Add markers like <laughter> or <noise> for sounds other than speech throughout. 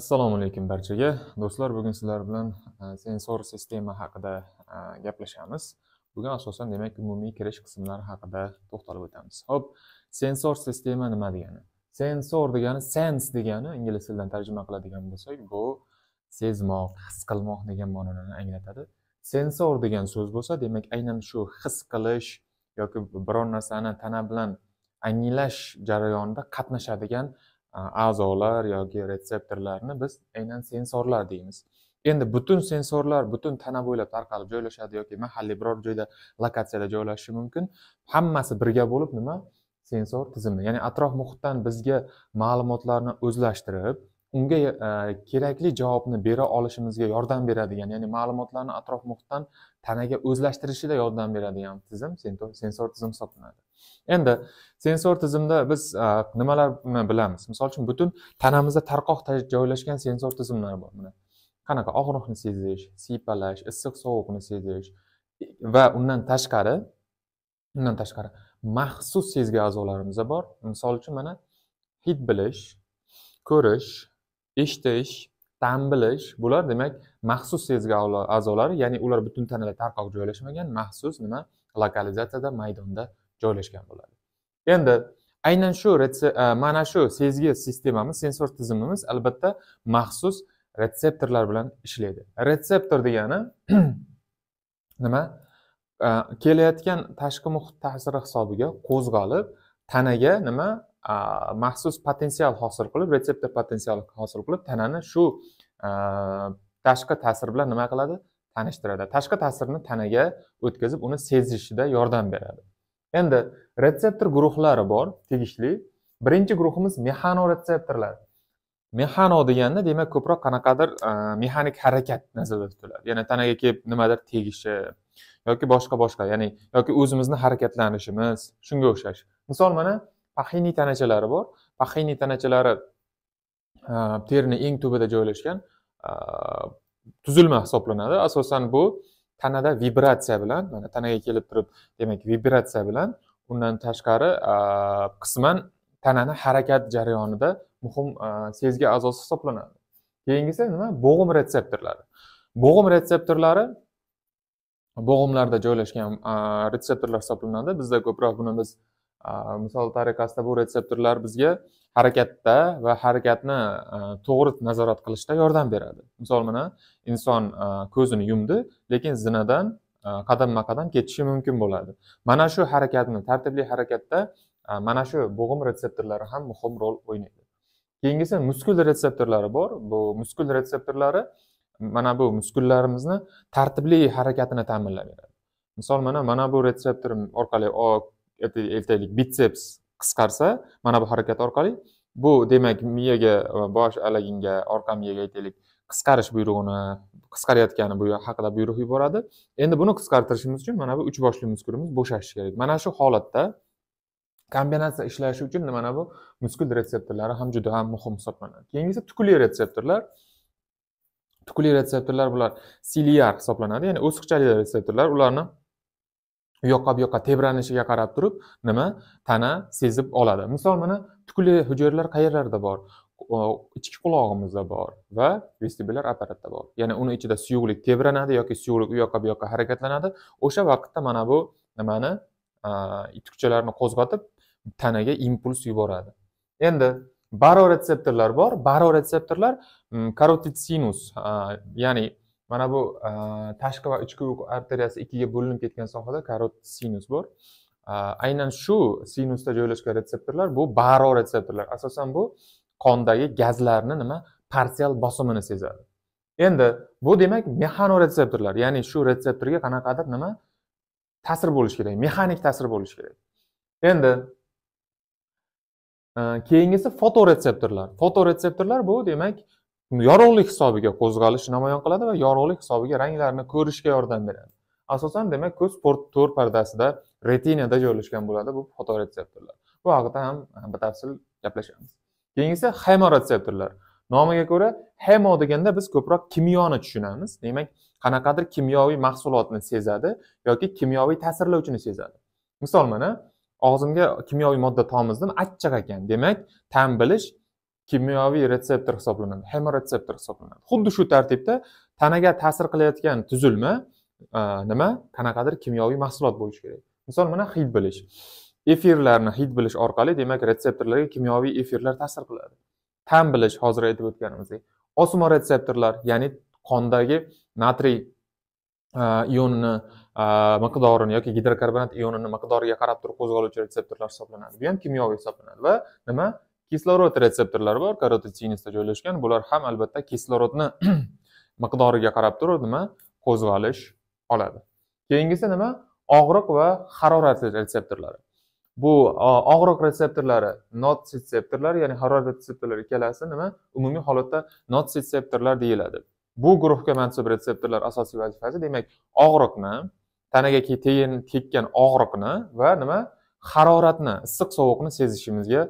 assalomu alaykum barchaga do'stlar bugun sizlar bilan e, sensor sistema haqida e, gaplashamiz bugun asosan demak umumiy kirish qismlari haqida to'xtalib o'tamiz ho'p sensor sistema nima degani sensor degani sense degani ingliz tilidan tarjima qiladigan bo'lsak bu sezmoq his qilmoq degan ma'noni anglatadi sensor degan so'z bo'lsa demak aynan shu his qilish yoki biror narsani tana bilan anglash jarayonida qatnashadigan a'zolar yoki retseptorlarni biz aynan sensorlar deymiz endi butun sensorlar butun tana bo'ylab tarqalib joylashadi yoki mahalliy biror joyda lokatsiyada joylashishi mumkin hammasi birga bo'lib nima sensor tizimi ya'ni atrof muhitdan bizga ma'lumotlarni o'zlashtirib unga e, kerakli javobni bera olishimizga yordam beradigan ya'ni ma'lumotlarni atrof muhitdan tanaga o'zlashtirishida yordam beradigan tizim sensor tizim hisoblanadi endi sensor tizimda biz e, nimalarni bilamiz misol uchun butun tanamizda tarqoq joylashgan sensor tizimlar bor mana qanaqa og'riqni sezish siypalash issiq sovuqni sezish va undan tashqari undan tashqari maxsus sezgi a'zolarimiz bor misol uchun mana hid bilish ko'rish eshitish tan bilish bular demak maxsus sezgi a'zolari ya'ni ular butun tanada tarqoq joylashmagan maxsus nima lokalizatsiyada maydonda joylashgan bo'ladi endi aynan shu e, mana shu sezgi sistemamiz sensor tizimimiz albatta maxsus retseptorlar bilan ishlaydi retseptor degani <clears throat> nima e, kelayotgan tashqi muhit ta'siri hisobiga qo'zg'alib tanaga nima maxsus potensial hosil qilib retseptor potensial hosil qilib tanani shu tashqi ta'sir bilan nima qiladi tanishtiradi tashqi ta'sirni tanaga o'tkazib uni sezishida yordam beradi endi retseptor guruhlari bor tegishli birinchi guruhimiz retseptorlar mexano deganda demak ko'proq qanaqadir mexanik harakat nazarda tutiladi ya'ni tanaga kelib nimadir tegishi yoki boshqa boshqa ya'ni yoki o'zimizni harakatlanishimiz shunga o'xshash misol mana paxiniy tanachalari bor paxiniy tanachalari e, terini eng tubida joylashgan e, tuzilma hisoblanadi asosan bu tanada vibratsiya bilan mana tanaga kelib turib demak vibratsiya bilan undan tashqari e, qisman tanani harakat jarayonida muhim sezgi a'zosi hisoblanadi keyingisi nima bo'g'im retseptorlari bo'g'im retseptorlari bo'g'imlarda joylashgan retseptorlar hisoblanadi bizda ko'proq buni biz misol tariqasida bu retseptorlar bizga harakatda va harakatni e, to'g'ri nazorat qilishda yordam beradi misol mana inson e, ko'zini yumdi lekin zinadan qadamma e, qadam ketishi mumkin bo'ladi mana shu harakatni tartibli harakatda mana shu bo'g'im retseptorlari ham muhim rol o'ynaydi keyingisi muskul retseptorlari bor bu muskul retseptorlari mana bu muskullarimizni tartibli harakatini ta'minlab beradi misol mana mana bu retseptor orqali aytaylik bitseps qisqarsa mana bu harakat orqali bu demak miyaga e, bosh alaginga orqa miyaga aytaylik qisqarish buyrug'ini qisqarayotgani bu haqida buyruq yuboradi endi buni qisqartirishimiz uchun mana bu uch boshli muskulimiz bo'shashishi kerak mana shu holatda kombinatsiya ishlashi uchun mana bu muskul retseptorlari ham juda ham muhim hisoblanadi keyingisi tukli retseptorlar tukli retseptorlar bular siliar hisoblanadi ya'ni o'siqchali retseptorlar ularni u yoqqa bu yoqqa tebranishiga qarab turib nima tana sezib oladi misol mana tukli hujayralar qayerlarda bor ichki qulog'imizda bor va vestibulyar apparatda bor ya'ni uni ichida suyuqlik tebranadi yoki suyuqlik u yoqqa bu yoqqa harakatlanadi o'sha vaqtda mana bu nimani tukchalarni qo'zg'atib tanaga impuls yuboradi endi baroreseptorlar bor baroreseptorlar mm, karotid sinus ya'ni mana bu e, tashqi va ichki uyqu arteriyasi ikkiga bo'linib ketgan sohada karot sinus bor e, aynan shu sinusda joylashgan retseptorlar bu baro retseptorlar asosan bu qondagi gazlarni nima parsial bosimini sezadi endi bu demak mexanoretseptorlar ya'ni shu retseptorga qanaqadir nima ta'sir bo'lishi kerak mexanik ta'sir bo'lishi kerak endi e, keyingisi fotoretseptorlar fotoretseptorlar bu demak yorug'lik hisobiga qo'zg'alish namoyon qiladi va yorug'lik hisobiga ranglarni ko'rishga yordam beradi asosan demak ko'z to'r pardasida retinada joylashgan bo'ladi bu fotoreseptorlar bu haqida ham batafsil gaplashamiz keyingisi hemoretseptorlar nomiga ko'ra hemo deganda biz ko'proq kimyoni tushunamiz demak qanaqadir kimyoviy mahsulotni sezadi yoki kimyoviy ta'sirlovchini sezadi misol mana og'zimga kimyoviy modda tomizdim achchiq ekan demak ta'm bilish kimyoviy retseptor hisoblanadi retseptor hisoblanadi xuddi shu tartibda tanaga ta'sir qilayotgan tuzilma nima qanaqadir kimyoviy mahsulot bo'lishi kerak misol mana hid bilish efirlarni hid bilish orqali demak retseptorlarga kimyoviy efirlar ta'sir qiladi ta'm bilish hozir aytib o'tganimizdek retseptorlar ya'ni qondagi natriy ionini miqdorini yoki gidrokarbonat ionini miqdoriga qarab turib qo'zg'aluvchi retseptorlar hisoblanadi bu ham kimyoviy hisoblanadi va nima kislorod retseptorlari bor sinusda joylashgan bular ham albatta kislorodni <clears throat> miqdoriga qarab turib nima qo'zg'alish oladi keyingisi nima og'riq va harorat retseptorlari bu og'riq retseptorlari not retseptorlar ya'ni harorat retseptorlar ikkalasi nima umumiy holatda not retseptorlar deyiladi bu guruhga mansub retseptorlar asosiy vazifasi demak og'riqni tanaga tekkan og'riqni va nima haroratni issiq sovuqni sezishimizga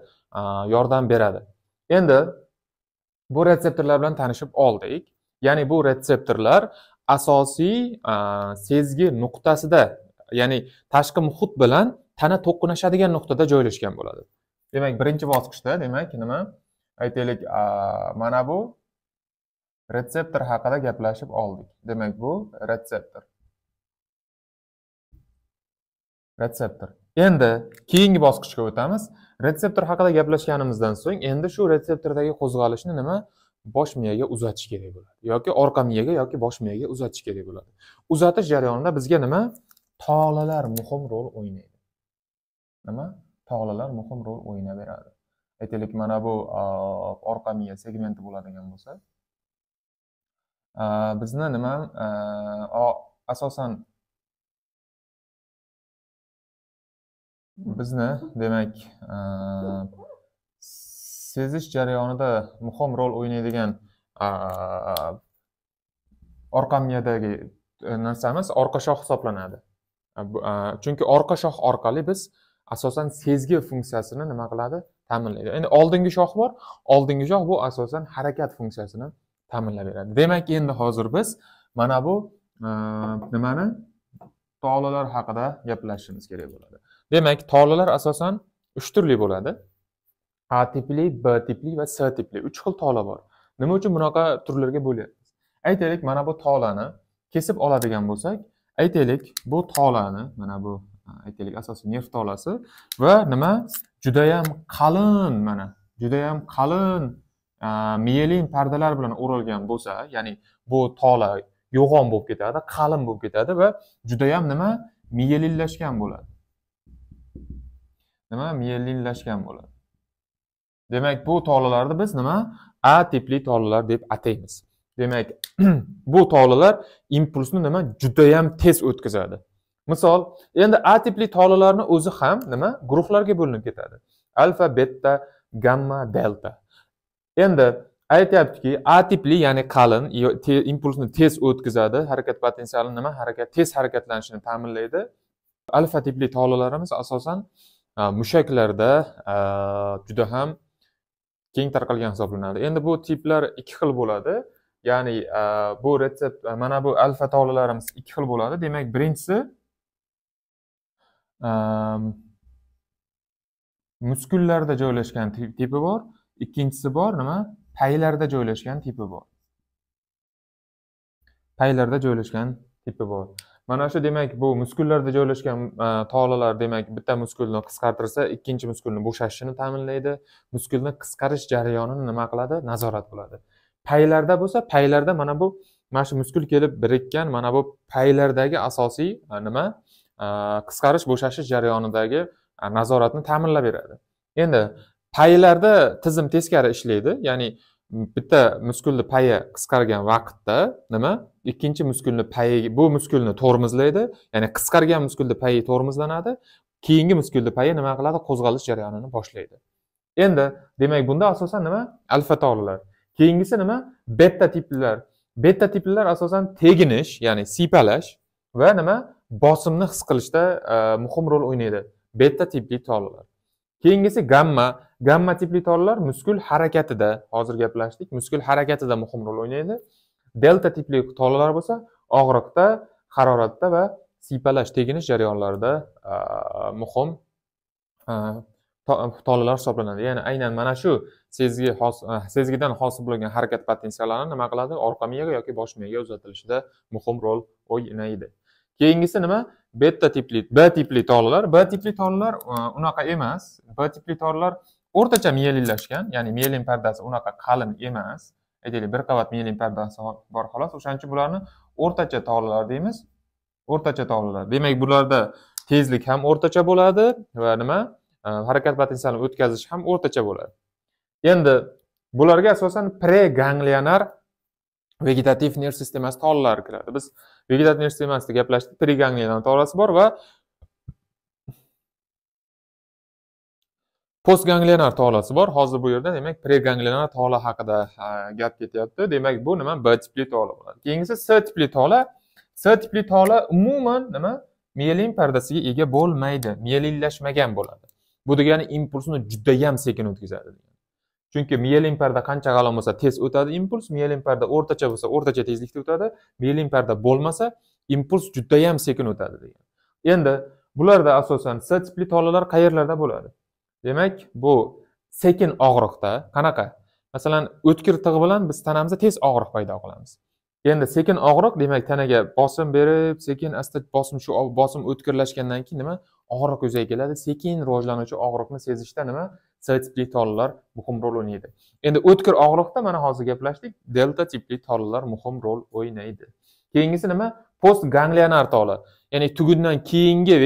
yordam beradi endi bu retseptorlar bilan tanishib oldik ya'ni bu retseptorlar asosiy sezgi nuqtasida ya'ni tashqi muhit bilan tana to'qnashadigan nuqtada joylashgan bo'ladi demak birinchi bosqichda demak nima aytaylik mana bu retseptor haqida gaplashib oldik demak bu retseptor retseptor endi keyingi bosqichga o'tamiz retseptor haqida gaplashganimizdan so'ng endi shu retseptordagi qo'zg'alishni nima bosh miyaga uzatish kerak bo'ladi yoki orqa miyaga yoki bosh miyaga uzatish kerak bo'ladi uzatish jarayonida bizga nima tolalar muhim rol o'ynaydi nima tolalar muhim rol beradi. aytaylik mana bu orqa miya segmenti bo'ladigan bo'lsa bizni nima asosan bizni demak sezish jarayonida muhim rol o'ynaydigan orqamiyadagi e, narsamiz orqa shoh hisoblanadi chunki orqa shoh orqali biz asosan sezgi funksiyasini nima qiladi ta'minlaydi endi oldingi shoh bor oldingi shoh bu asosan harakat funksiyasini ta'minlab beradi demak endi hozir biz mana bu nimani tolalar haqida gaplashishimiz kerak bo'ladi demak tolalar asosan uch turli bo'ladi a tipli b tipli va s tipli uch xil tola bor nima uchun bunaqa turlarga bo'lyapmiz aytaylik mana bu tolani kesib oladigan bo'lsak aytaylik bu tolani mana bu aytaylik asosiy nerv tolasi va nima judayam qalin mana judayam qalin miyelin pardalar bilan o'ralgan bo'lsa ya'ni bu tola yo'g'on bo'lib ketadi qalin bo'lib ketadi va judayam nima miyelinlashgan bo'ladi nima mielinlashgan bo'ladi demak bu tolalarni biz nima a tipli tolalar deb ataymiz demak <clears throat> bu tolalar impulsni nima judayam tez o'tkazadi misol endi a tipli tolalarni o'zi ham nima guruhlarga bo'linib ketadi alfa beta gamma delta endi aytyaptiki a tipli ya'ni qalin te, impulsni tez o'tkazadi harakat potensialini nima harakat tez harakatlanishini ta'minlaydi alfa tipli tolalarimiz asosan Э, mushaklarda э, juda ham keng tarqalgan hisoblanadi endi bu tiplar ikki xil bo'ladi ya'ni e, bu retsept e, mana bu alfa tolalarimiz ikki xil bo'ladi demak birinchisi e, muskullarda joylashgan tipi bor ikkinchisi bor nima paylarda joylashgan tipi bor paylarda joylashgan tipi bor mana shu demak bu muskullarda joylashgan e, tolalar demak bitta muskulni qisqartirsa ikkinchi muskulni bo'shashishini ta'minlaydi muskulni qisqarish jarayonini nima qiladi nazorat qiladi paylarda bo'lsa paylarda mana bu mana shu muskul kelib birikkan mana bu paylardagi asosiy e, nima e, qisqarish bo'shashish jarayonidagi nazoratni ta'minlab beradi endi paylarda tizim teskari ishlaydi ya'ni bitta muskulni payi qisqargan vaqtda nima ikkinchi muskulni payi bu muskulni tormozlaydi ya'ni qisqargan muskulni payi tormozlanadi keyingi muskulni payi nima qiladi qo'zg'alish jarayonini boshlaydi endi demak bunda asosan nima alfa tolilar keyingisi nima betta tiplilar betta tiplilar asosan teginish ya'ni siypalash va nima bosimni his qilishda e, muhim rol o'ynaydi betta tipli tolilar keyingisi gamma gamma tipli tollar muskul harakatida hozir gaplashdik muskul harakatida muhim rol o'ynaydi delta tipli tolalar bo'lsa og'riqda haroratda va siypalash teginish jarayonlarida muhim tolalar hisoblanadi ya'ni aynan mana shu sezgi sezgidan hosil bo'lgan harakat potensiallari nima qiladi orqa miyaga yoki bosh miyaga uzatilishida muhim rol o'ynaydi keyingisi nima beta tipli b tipli tolalar b tipli tolalar unaqa emas b tipli tolalar o'rtacha miyelinlashgan ya'ni miyelin pardasi unaqa qalin emas aytaylik bir qavat miyelin parbasi bor xolos o'shaning uchun bularni o'rtacha tog'lalar deymiz o'rtacha tog'lalar demak bularda tezlik ham o'rtacha bo'ladi va nima e, harakat potensialini o'tkazish ham o'rtacha bo'ladi endi bularga asosan preganglionar vegetativ nerv sistemasi tollalari kiradi biz vegetativ nerv sistemasida gaplashdik preganglionar tolasi bor va postganglionar tolasi bor hozir bu yerda demak preganglionar tola haqida gap ketyapti demak bu nima b tipli tola bo'ladi keyingisi s tipli tola s tipli tola umuman nima mielin pardasiga ega bo'lmaydi mielinlashmagan bo'ladi bu degani impulsni judayam sekin o'tkazadi chunki mielin parda qancha g'alon bo'lsa tez o'tadi impuls mielin parda o'rtacha bo'lsa o'rtacha tezlikda o'tadi mielin parda bo'lmasa impuls judayam sekin o'tadi degan endi bularda asosan s tipli tolalar qayerlarda bo'ladi demak bu sekin og'riqda qanaqa masalan o'tkir tig' bilan biz tanamizda tez og'riq paydo qilamiz endi sekin og'riq demak tanaga bosim berib sekin asta bosim shu bosim o'tkirlashgandan keyin nima og'riq yuzaga keladi sekin rivojlanuvchi og'riqni sezishda nima s tipli tollar muhim rol o'ynaydi endi o'tkir og'riqda mana hozir gaplashdik delta tipli tollar muhim rol o'ynaydi keyingisi nima post ganglionar toli ya'ni tugundan keyingi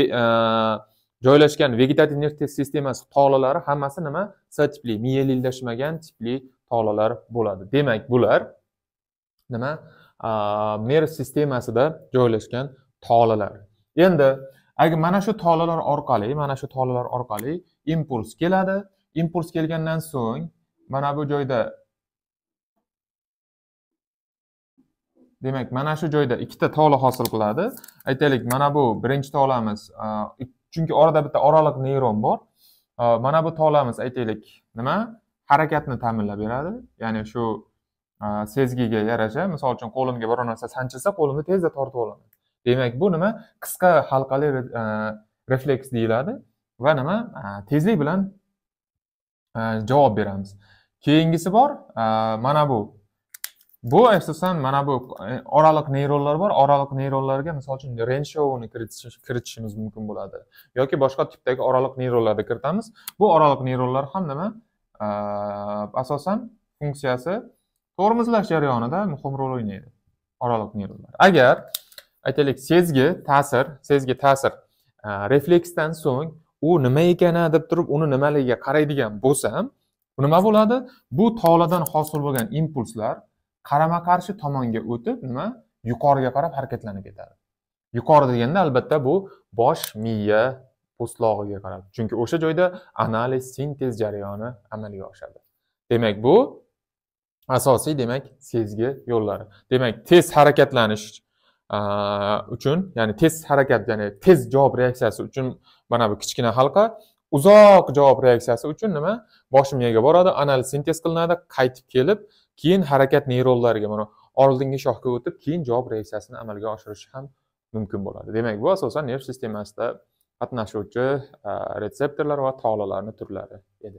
joylashgan vegetativ nerv sistemasi tolalari hammasi nima s tipli miyelillashmagan tipli tolalar bo'ladi demak bular nima nerv sistemasida joylashgan tolalar endi agar mana shu tolalar orqali mana shu tolalar orqali impuls keladi impuls kelgandan so'ng mana bu joyda demak mana shu joyda ikkita tola hosil qiladi aytaylik mana bu birinchi tolamiz chunki orada bitta oraliq neyron bor mana bu tolamiz aytaylik nima harakatni ta'minlab beradi ya'ni shu sezgiga yarasha misol uchun qo'limga biror narsa sanchilsa qo'limni tezda tortib olaman demak bu nima qisqa halqali refleks deyiladi va nima tezlik bilan javob beramiz keyingisi bor mana bu bu asosan mana bu e, oraliq neyronlar bor oraliq neyronlarga misol uchun renshouini kiritishimiz mumkin bo'ladi yoki boshqa tipdagi oraliq neyronlarni kiritamiz bu oraliq neyronlar ham nima asosan funksiyasi tormozlash jarayonida muhim rol o'ynaydi oraliq neyronlar agar aytaylik sezgi ta'sir sezgi ta'sir refleksdan so'ng u nima ekani deb turib uni nimaligiga qaraydigan bo'lsam nima bo'ladi bu toladan hosil bo'lgan impulslar qarama qarshi tomonga o'tib nima yuqoriga qarab harakatlanib ketadi yuqori deganda albatta bu bosh miya po'stlog'iga qarab chunki o'sha joyda analiz sintez jarayoni amalga oshadi demak bu asosiy demak sezgi yo'llari demak tez harakatlanish uchun ya'ni tez harakat ya'ni tez javob reaksiyasi uchun mana bu kichkina halqa uzoq javob reaksiyasi uchun nima bosh miyaga boradi analiz sintez qilinadi qaytib kelib keyin harakat neyronlariga mana oldingi shoxga o'tib keyin javob reaksiyasini amalga oshirishi ham mumkin bo'ladi demak bu asosan nerv sistemasida qatnashuvchi eh, retseptorlar va tolalarni turlari edi